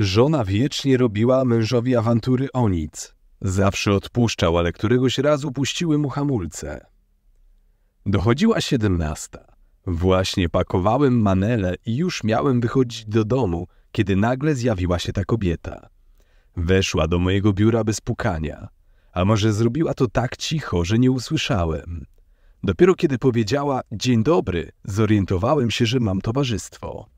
Żona wiecznie robiła mężowi awantury o nic. Zawsze odpuszczał, ale któregoś razu puściły mu hamulce. Dochodziła siedemnasta. Właśnie pakowałem manele i już miałem wychodzić do domu, kiedy nagle zjawiła się ta kobieta. Weszła do mojego biura bez pukania. A może zrobiła to tak cicho, że nie usłyszałem. Dopiero kiedy powiedziała dzień dobry, zorientowałem się, że mam towarzystwo.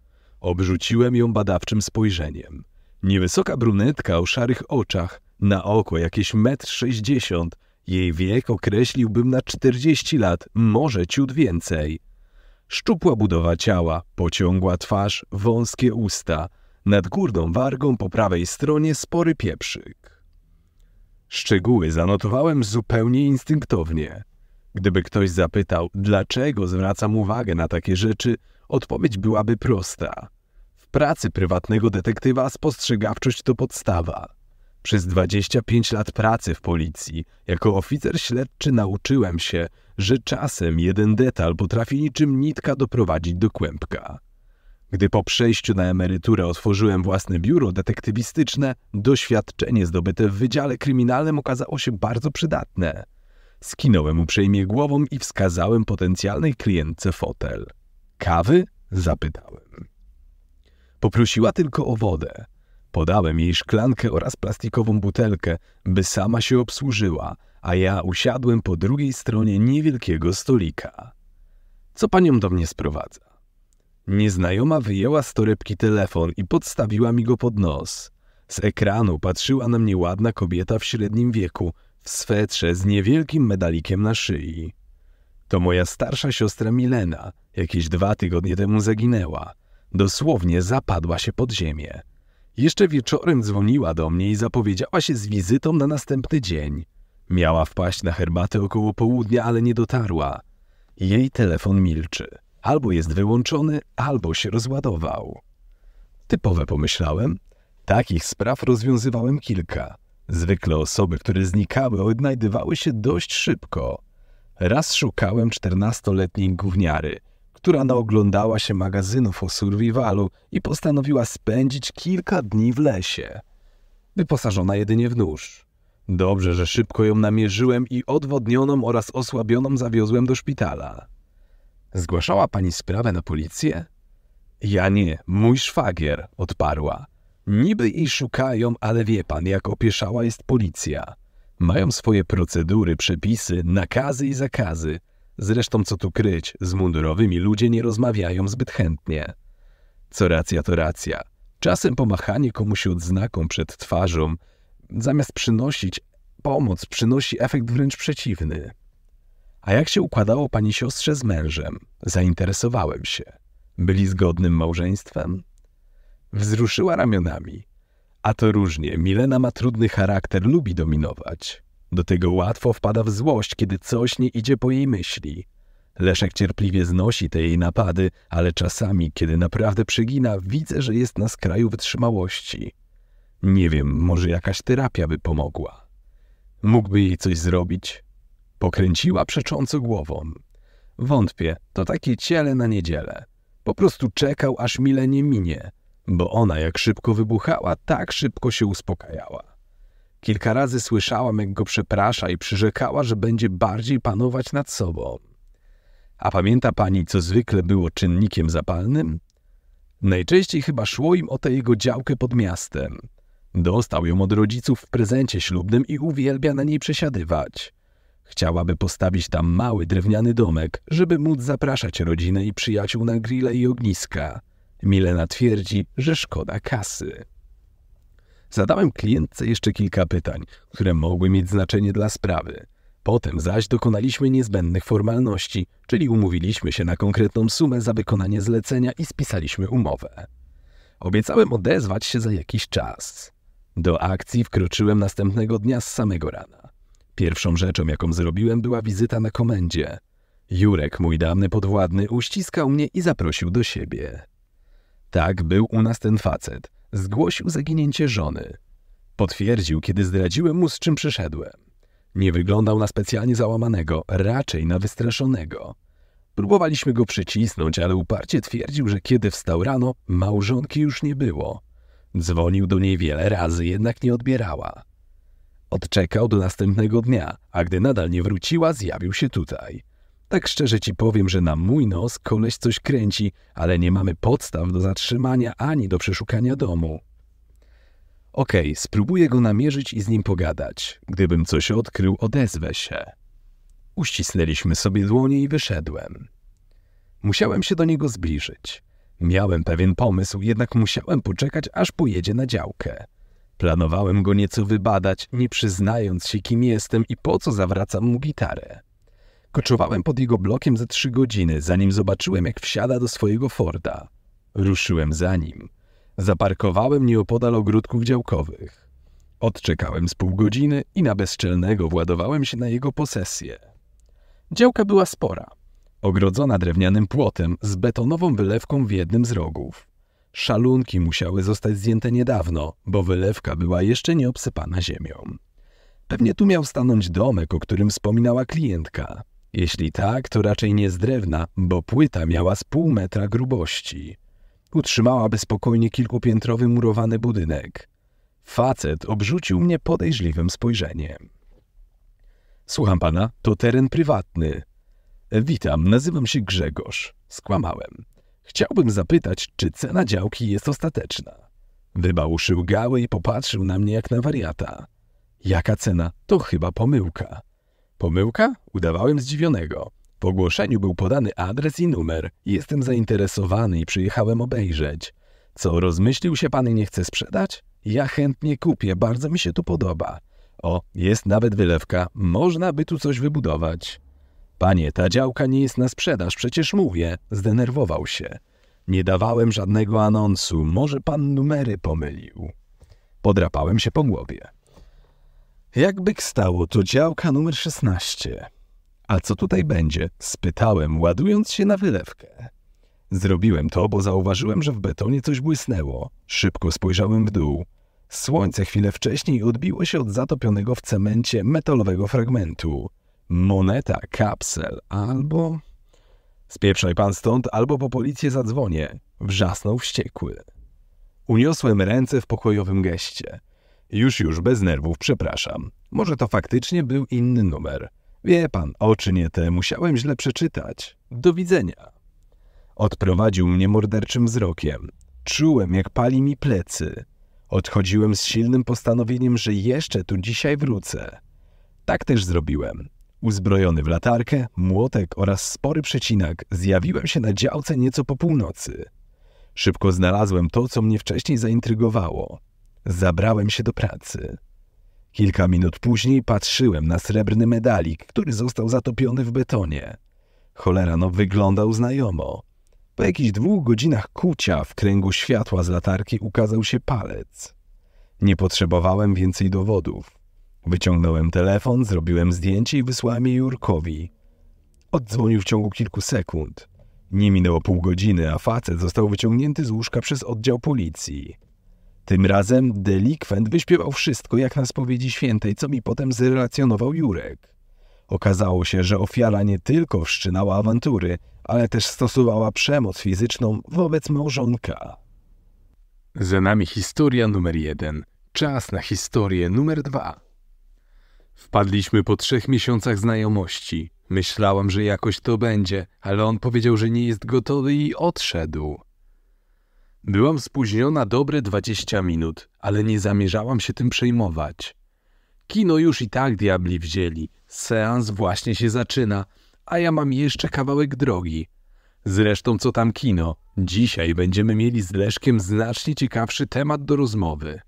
Obrzuciłem ją badawczym spojrzeniem. Niewysoka brunetka o szarych oczach, na oko jakieś metr sześćdziesiąt, jej wiek określiłbym na czterdzieści lat, może ciut więcej. Szczupła budowa ciała, pociągła twarz, wąskie usta. Nad górną wargą po prawej stronie spory pieprzyk. Szczegóły zanotowałem zupełnie instynktownie. Gdyby ktoś zapytał, dlaczego zwracam uwagę na takie rzeczy, Odpowiedź byłaby prosta. W pracy prywatnego detektywa spostrzegawczość to podstawa. Przez 25 lat pracy w policji, jako oficer śledczy nauczyłem się, że czasem jeden detal potrafi niczym nitka doprowadzić do kłębka. Gdy po przejściu na emeryturę otworzyłem własne biuro detektywistyczne, doświadczenie zdobyte w Wydziale Kryminalnym okazało się bardzo przydatne. Skinąłem uprzejmie głową i wskazałem potencjalnej klientce fotel. Kawy? Zapytałem. Poprosiła tylko o wodę. Podałem jej szklankę oraz plastikową butelkę, by sama się obsłużyła, a ja usiadłem po drugiej stronie niewielkiego stolika. Co panią do mnie sprowadza? Nieznajoma wyjęła z torebki telefon i podstawiła mi go pod nos. Z ekranu patrzyła na mnie ładna kobieta w średnim wieku, w swetrze z niewielkim medalikiem na szyi. To moja starsza siostra Milena jakieś dwa tygodnie temu zaginęła. Dosłownie zapadła się pod ziemię. Jeszcze wieczorem dzwoniła do mnie i zapowiedziała się z wizytą na następny dzień. Miała wpaść na herbatę około południa, ale nie dotarła. Jej telefon milczy. Albo jest wyłączony, albo się rozładował. Typowe pomyślałem. Takich spraw rozwiązywałem kilka. Zwykle osoby, które znikały, odnajdywały się dość szybko. Raz szukałem czternastoletniej gówniary, która naoglądała się magazynów o survivalu i postanowiła spędzić kilka dni w lesie. Wyposażona jedynie w nóż. Dobrze, że szybko ją namierzyłem i odwodnioną oraz osłabioną zawiozłem do szpitala. Zgłaszała pani sprawę na policję? Ja nie, mój szwagier, odparła. Niby jej szukają, ale wie pan, jak opieszała jest policja. Mają swoje procedury, przepisy, nakazy i zakazy. Zresztą co tu kryć, z mundurowymi ludzie nie rozmawiają zbyt chętnie. Co racja, to racja. Czasem pomachanie komuś odznaką przed twarzą, zamiast przynosić pomoc, przynosi efekt wręcz przeciwny. A jak się układało pani siostrze z mężem? Zainteresowałem się. Byli zgodnym małżeństwem? Wzruszyła ramionami. A to różnie. Milena ma trudny charakter, lubi dominować. Do tego łatwo wpada w złość, kiedy coś nie idzie po jej myśli. Leszek cierpliwie znosi te jej napady, ale czasami, kiedy naprawdę przygina, widzę, że jest na skraju wytrzymałości. Nie wiem, może jakaś terapia by pomogła. Mógłby jej coś zrobić? Pokręciła przecząco głową. Wątpię, to takie ciele na niedzielę. Po prostu czekał, aż milenie minie bo ona jak szybko wybuchała, tak szybko się uspokajała. Kilka razy słyszałam, jak go przeprasza i przyrzekała, że będzie bardziej panować nad sobą. A pamięta pani, co zwykle było czynnikiem zapalnym? Najczęściej chyba szło im o tę jego działkę pod miastem. Dostał ją od rodziców w prezencie ślubnym i uwielbia na niej przesiadywać. Chciałaby postawić tam mały drewniany domek, żeby móc zapraszać rodzinę i przyjaciół na grille i ogniska. Milena twierdzi, że szkoda kasy. Zadałem klientce jeszcze kilka pytań, które mogły mieć znaczenie dla sprawy. Potem zaś dokonaliśmy niezbędnych formalności, czyli umówiliśmy się na konkretną sumę za wykonanie zlecenia i spisaliśmy umowę. Obiecałem odezwać się za jakiś czas. Do akcji wkroczyłem następnego dnia z samego rana. Pierwszą rzeczą, jaką zrobiłem, była wizyta na komendzie. Jurek, mój dawny podwładny, uściskał mnie i zaprosił do siebie. Tak był u nas ten facet. Zgłosił zaginięcie żony. Potwierdził, kiedy zdradziłem mu, z czym przyszedłem. Nie wyglądał na specjalnie załamanego, raczej na wystraszonego. Próbowaliśmy go przycisnąć, ale uparcie twierdził, że kiedy wstał rano, małżonki już nie było. Dzwonił do niej wiele razy, jednak nie odbierała. Odczekał do następnego dnia, a gdy nadal nie wróciła, zjawił się tutaj. Tak szczerze ci powiem, że na mój nos koleś coś kręci, ale nie mamy podstaw do zatrzymania ani do przeszukania domu. Okej, okay, spróbuję go namierzyć i z nim pogadać. Gdybym coś odkrył, odezwę się. Uścisnęliśmy sobie dłonie i wyszedłem. Musiałem się do niego zbliżyć. Miałem pewien pomysł, jednak musiałem poczekać, aż pojedzie na działkę. Planowałem go nieco wybadać, nie przyznając się, kim jestem i po co zawracam mu gitarę. Koczowałem pod jego blokiem ze trzy godziny, zanim zobaczyłem, jak wsiada do swojego Forda. Ruszyłem za nim. Zaparkowałem nieopodal ogródków działkowych. Odczekałem z pół godziny i na bezczelnego władowałem się na jego posesję. Działka była spora. Ogrodzona drewnianym płotem z betonową wylewką w jednym z rogów. Szalunki musiały zostać zdjęte niedawno, bo wylewka była jeszcze nie obsypana ziemią. Pewnie tu miał stanąć domek, o którym wspominała klientka. Jeśli tak, to raczej nie z drewna, bo płyta miała z pół metra grubości. Utrzymałaby spokojnie kilkupiętrowy murowany budynek. Facet obrzucił mnie podejrzliwym spojrzeniem. Słucham pana, to teren prywatny. Witam, nazywam się Grzegorz. Skłamałem. Chciałbym zapytać, czy cena działki jest ostateczna. Wybałuszył gały i popatrzył na mnie jak na wariata. Jaka cena? To chyba pomyłka. Pomyłka? Udawałem zdziwionego. W ogłoszeniu był podany adres i numer. Jestem zainteresowany i przyjechałem obejrzeć. Co, rozmyślił się pan i nie chce sprzedać? Ja chętnie kupię, bardzo mi się tu podoba. O, jest nawet wylewka, można by tu coś wybudować. Panie, ta działka nie jest na sprzedaż, przecież mówię. Zdenerwował się. Nie dawałem żadnego anonsu, może pan numery pomylił. Podrapałem się po głowie. Jakby stało, to działka numer 16. A co tutaj będzie? Spytałem, ładując się na wylewkę. Zrobiłem to, bo zauważyłem, że w betonie coś błysnęło. Szybko spojrzałem w dół. Słońce chwilę wcześniej odbiło się od zatopionego w cemencie metalowego fragmentu. Moneta, kapsel albo... Spieprzaj pan stąd, albo po policję zadzwonię. Wrzasnął wściekły. Uniosłem ręce w pokojowym geście. Już, już, bez nerwów, przepraszam. Może to faktycznie był inny numer. Wie pan, oczy nie te, musiałem źle przeczytać. Do widzenia. Odprowadził mnie morderczym wzrokiem. Czułem, jak pali mi plecy. Odchodziłem z silnym postanowieniem, że jeszcze tu dzisiaj wrócę. Tak też zrobiłem. Uzbrojony w latarkę, młotek oraz spory przecinak, zjawiłem się na działce nieco po północy. Szybko znalazłem to, co mnie wcześniej zaintrygowało. Zabrałem się do pracy. Kilka minut później patrzyłem na srebrny medalik, który został zatopiony w betonie. Cholera no wyglądał znajomo. Po jakichś dwóch godzinach kucia w kręgu światła z latarki ukazał się palec. Nie potrzebowałem więcej dowodów. Wyciągnąłem telefon, zrobiłem zdjęcie i wysłałem je Jurkowi. Oddzwonił w ciągu kilku sekund. Nie minęło pół godziny, a facet został wyciągnięty z łóżka przez oddział policji. Tym razem delikwent wyśpiewał wszystko jak na spowiedzi świętej, co mi potem zrelacjonował Jurek. Okazało się, że ofiara nie tylko wszczynała awantury, ale też stosowała przemoc fizyczną wobec małżonka. Za nami historia numer jeden. Czas na historię numer dwa. Wpadliśmy po trzech miesiącach znajomości. Myślałam, że jakoś to będzie, ale on powiedział, że nie jest gotowy i odszedł. Byłam spóźniona dobre 20 minut, ale nie zamierzałam się tym przejmować. Kino już i tak diabli wzięli. Seans właśnie się zaczyna, a ja mam jeszcze kawałek drogi. Zresztą co tam kino? Dzisiaj będziemy mieli z Leszkiem znacznie ciekawszy temat do rozmowy.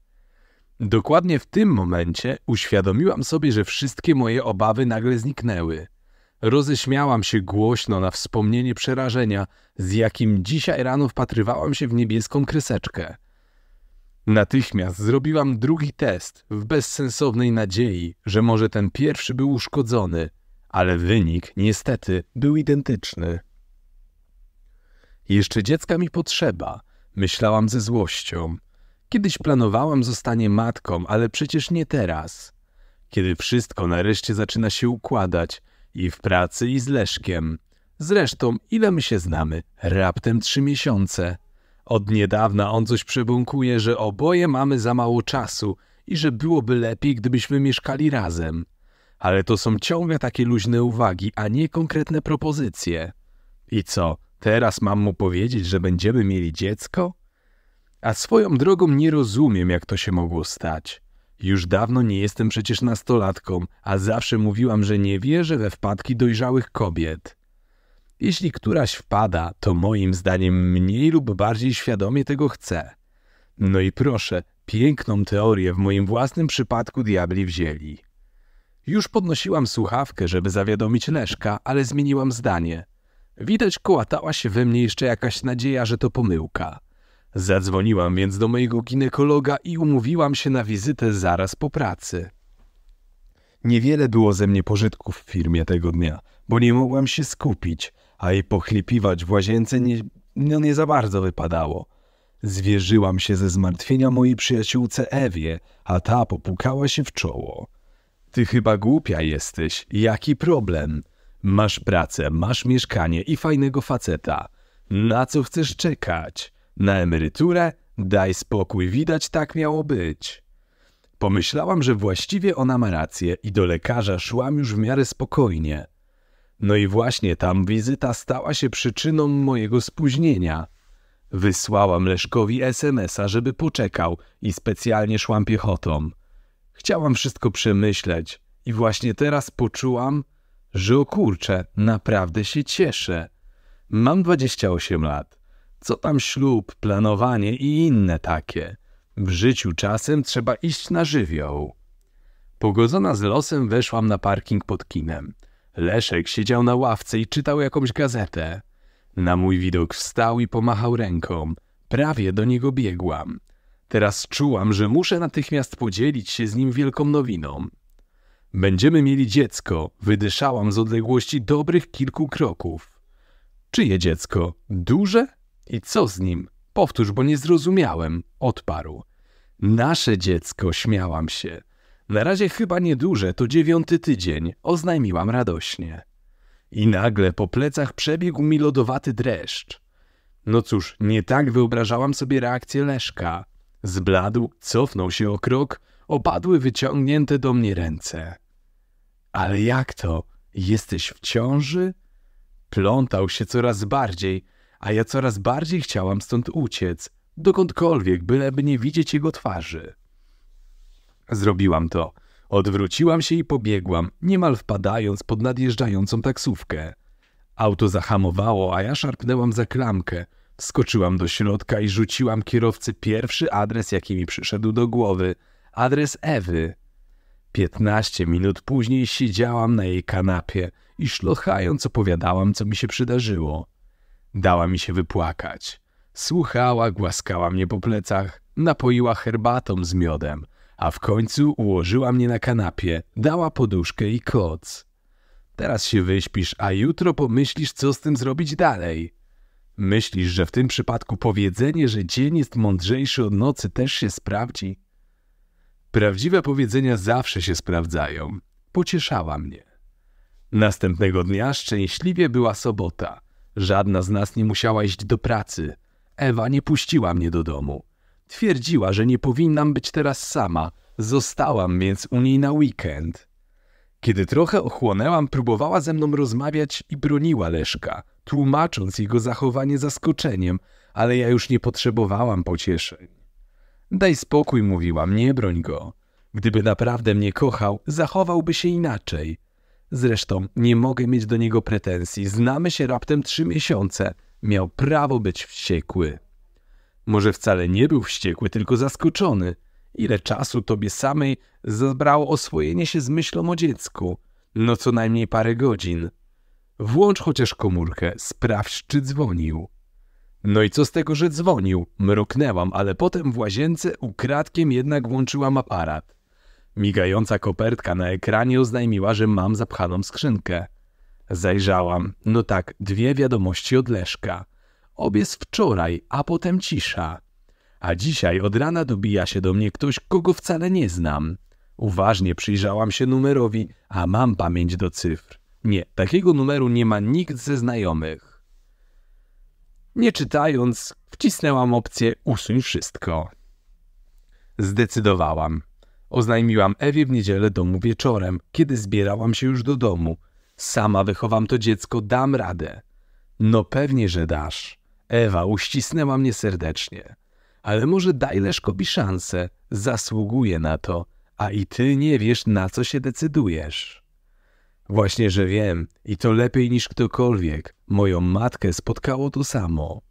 Dokładnie w tym momencie uświadomiłam sobie, że wszystkie moje obawy nagle zniknęły. Roześmiałam się głośno na wspomnienie przerażenia, z jakim dzisiaj rano wpatrywałam się w niebieską kreseczkę. Natychmiast zrobiłam drugi test w bezsensownej nadziei, że może ten pierwszy był uszkodzony, ale wynik niestety był identyczny. Jeszcze dziecka mi potrzeba, myślałam ze złością. Kiedyś planowałam zostanie matką, ale przecież nie teraz. Kiedy wszystko nareszcie zaczyna się układać, i w pracy, i z Leszkiem. Zresztą, ile my się znamy? Raptem trzy miesiące. Od niedawna on coś przebąkuje, że oboje mamy za mało czasu i że byłoby lepiej, gdybyśmy mieszkali razem. Ale to są ciągle takie luźne uwagi, a nie konkretne propozycje. I co, teraz mam mu powiedzieć, że będziemy mieli dziecko? A swoją drogą nie rozumiem, jak to się mogło stać. Już dawno nie jestem przecież nastolatką, a zawsze mówiłam, że nie wierzę we wpadki dojrzałych kobiet. Jeśli któraś wpada, to moim zdaniem mniej lub bardziej świadomie tego chce. No i proszę, piękną teorię w moim własnym przypadku diabli wzięli. Już podnosiłam słuchawkę, żeby zawiadomić Leszka, ale zmieniłam zdanie. Widać kołatała się we mnie jeszcze jakaś nadzieja, że to pomyłka. Zadzwoniłam więc do mojego ginekologa i umówiłam się na wizytę zaraz po pracy. Niewiele było ze mnie pożytku w firmie tego dnia, bo nie mogłam się skupić, a i pochlipiwać w łazience nie, no nie za bardzo wypadało. Zwierzyłam się ze zmartwienia mojej przyjaciółce Ewie, a ta popukała się w czoło. Ty chyba głupia jesteś, jaki problem? Masz pracę, masz mieszkanie i fajnego faceta. Na co chcesz czekać? Na emeryturę? Daj spokój, widać tak miało być. Pomyślałam, że właściwie ona ma rację i do lekarza szłam już w miarę spokojnie. No i właśnie tam wizyta stała się przyczyną mojego spóźnienia. Wysłałam Leszkowi SMS-a, żeby poczekał i specjalnie szłam piechotą. Chciałam wszystko przemyśleć i właśnie teraz poczułam, że o kurczę, naprawdę się cieszę. Mam 28 lat. Co tam ślub, planowanie i inne takie. W życiu czasem trzeba iść na żywioł. Pogodzona z losem weszłam na parking pod kinem. Leszek siedział na ławce i czytał jakąś gazetę. Na mój widok wstał i pomachał ręką. Prawie do niego biegłam. Teraz czułam, że muszę natychmiast podzielić się z nim wielką nowiną. Będziemy mieli dziecko, wydyszałam z odległości dobrych kilku kroków. Czyje dziecko? Duże i co z nim? Powtórz, bo nie zrozumiałem, odparł. Nasze dziecko, śmiałam się. Na razie chyba nieduże, to dziewiąty tydzień, oznajmiłam radośnie. I nagle po plecach przebiegł mi lodowaty dreszcz. No cóż, nie tak wyobrażałam sobie reakcję Leszka. Zbladł, cofnął się o krok, opadły wyciągnięte do mnie ręce. Ale jak to? Jesteś w ciąży? Plątał się coraz bardziej, a ja coraz bardziej chciałam stąd uciec, dokądkolwiek, byleby nie widzieć jego twarzy. Zrobiłam to. Odwróciłam się i pobiegłam, niemal wpadając pod nadjeżdżającą taksówkę. Auto zahamowało, a ja szarpnęłam za klamkę. Skoczyłam do środka i rzuciłam kierowcy pierwszy adres, jaki mi przyszedł do głowy. Adres Ewy. Piętnaście minut później siedziałam na jej kanapie i szlochając opowiadałam, co mi się przydarzyło. Dała mi się wypłakać. Słuchała, głaskała mnie po plecach, napoiła herbatą z miodem, a w końcu ułożyła mnie na kanapie, dała poduszkę i koc. Teraz się wyśpisz, a jutro pomyślisz, co z tym zrobić dalej. Myślisz, że w tym przypadku powiedzenie, że dzień jest mądrzejszy od nocy, też się sprawdzi? Prawdziwe powiedzenia zawsze się sprawdzają. Pocieszała mnie. Następnego dnia szczęśliwie była sobota – Żadna z nas nie musiała iść do pracy. Ewa nie puściła mnie do domu. Twierdziła, że nie powinnam być teraz sama. Zostałam więc u niej na weekend. Kiedy trochę ochłonęłam, próbowała ze mną rozmawiać i broniła Leszka, tłumacząc jego zachowanie zaskoczeniem, ale ja już nie potrzebowałam pocieszeń. Daj spokój, mówiłam, nie broń go. Gdyby naprawdę mnie kochał, zachowałby się inaczej – Zresztą nie mogę mieć do niego pretensji. Znamy się raptem trzy miesiące. Miał prawo być wściekły. Może wcale nie był wściekły, tylko zaskoczony. Ile czasu tobie samej zabrało oswojenie się z myślą o dziecku? No co najmniej parę godzin. Włącz chociaż komórkę, sprawdź czy dzwonił. No i co z tego, że dzwonił? Mruknęłam, ale potem w łazience ukradkiem jednak włączyłam aparat. Migająca kopertka na ekranie oznajmiła, że mam zapchaną skrzynkę. Zajrzałam. No tak, dwie wiadomości od Leszka. Obie z wczoraj, a potem cisza. A dzisiaj od rana dobija się do mnie ktoś, kogo wcale nie znam. Uważnie przyjrzałam się numerowi, a mam pamięć do cyfr. Nie, takiego numeru nie ma nikt ze znajomych. Nie czytając, wcisnęłam opcję usuń wszystko. Zdecydowałam. Oznajmiłam Ewie w niedzielę domu wieczorem, kiedy zbierałam się już do domu. Sama wychowam to dziecko, dam radę. No pewnie, że dasz. Ewa uścisnęła mnie serdecznie. Ale może daj Leszkowi szansę, zasługuje na to, a i ty nie wiesz, na co się decydujesz. Właśnie, że wiem, i to lepiej niż ktokolwiek. Moją matkę spotkało to samo.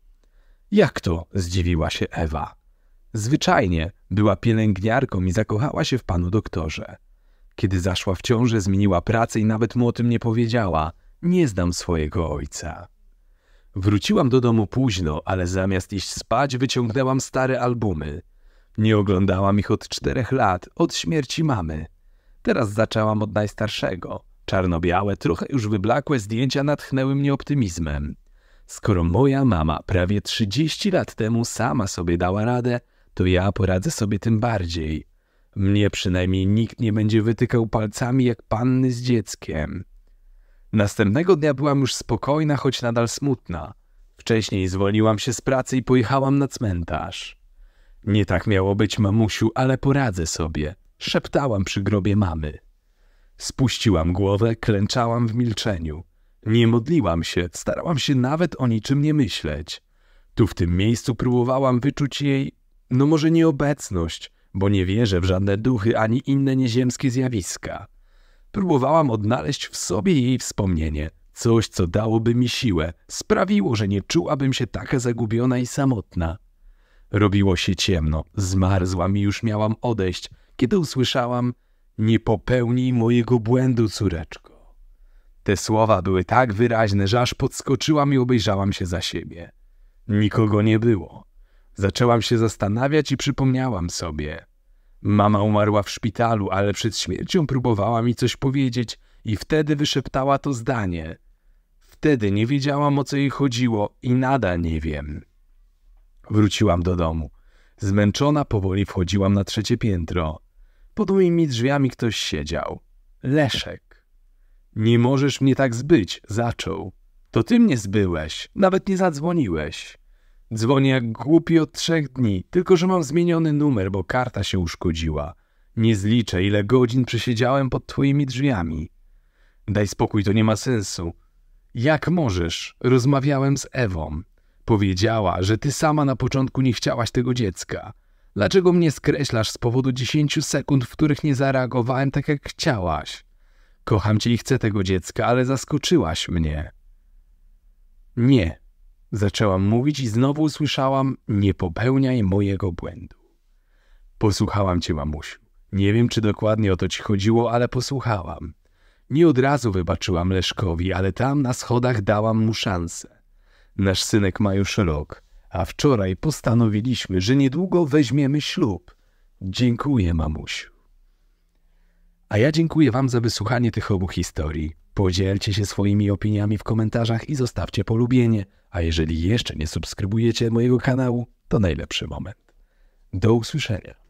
Jak to? zdziwiła się Ewa. Zwyczajnie była pielęgniarką i zakochała się w panu doktorze. Kiedy zaszła w ciążę, zmieniła pracę i nawet mu o tym nie powiedziała. Nie znam swojego ojca. Wróciłam do domu późno, ale zamiast iść spać, wyciągnęłam stare albumy. Nie oglądałam ich od czterech lat, od śmierci mamy. Teraz zaczęłam od najstarszego. Czarno-białe, trochę już wyblakłe zdjęcia natchnęły mnie optymizmem. Skoro moja mama prawie 30 lat temu sama sobie dała radę, to ja poradzę sobie tym bardziej. Mnie przynajmniej nikt nie będzie wytykał palcami jak panny z dzieckiem. Następnego dnia byłam już spokojna, choć nadal smutna. Wcześniej zwolniłam się z pracy i pojechałam na cmentarz. Nie tak miało być, mamusiu, ale poradzę sobie, szeptałam przy grobie mamy. Spuściłam głowę, klęczałam w milczeniu. Nie modliłam się, starałam się nawet o niczym nie myśleć. Tu w tym miejscu próbowałam wyczuć jej no może nieobecność, bo nie wierzę w żadne duchy ani inne nieziemskie zjawiska. Próbowałam odnaleźć w sobie jej wspomnienie, coś, co dałoby mi siłę, sprawiło, że nie czułabym się taka zagubiona i samotna. Robiło się ciemno, zmarzłam i już miałam odejść, kiedy usłyszałam Nie popełnij mojego błędu, córeczko. Te słowa były tak wyraźne, że aż podskoczyłam i obejrzałam się za siebie. Nikogo nie było. Zaczęłam się zastanawiać i przypomniałam sobie. Mama umarła w szpitalu, ale przed śmiercią próbowała mi coś powiedzieć i wtedy wyszeptała to zdanie. Wtedy nie wiedziałam o co jej chodziło i nadal nie wiem. Wróciłam do domu. Zmęczona powoli wchodziłam na trzecie piętro. Pod moimi drzwiami ktoś siedział. Leszek. Nie możesz mnie tak zbyć, zaczął. To ty mnie zbyłeś, nawet nie zadzwoniłeś. Dzwonię jak głupi od trzech dni, tylko że mam zmieniony numer, bo karta się uszkodziła. Nie zliczę, ile godzin przesiedziałem pod twoimi drzwiami. Daj spokój, to nie ma sensu. Jak możesz? Rozmawiałem z Ewą. Powiedziała, że ty sama na początku nie chciałaś tego dziecka. Dlaczego mnie skreślasz z powodu dziesięciu sekund, w których nie zareagowałem tak jak chciałaś? Kocham cię i chcę tego dziecka, ale zaskoczyłaś mnie. Nie, Zaczęłam mówić i znowu usłyszałam: Nie popełniaj mojego błędu. Posłuchałam cię, mamusiu. Nie wiem, czy dokładnie o to ci chodziło, ale posłuchałam. Nie od razu wybaczyłam Leszkowi, ale tam na schodach dałam mu szansę. Nasz synek ma już rok, a wczoraj postanowiliśmy, że niedługo weźmiemy ślub. Dziękuję, mamusiu. A ja dziękuję wam za wysłuchanie tych obu historii. Podzielcie się swoimi opiniami w komentarzach i zostawcie polubienie, a jeżeli jeszcze nie subskrybujecie mojego kanału, to najlepszy moment. Do usłyszenia.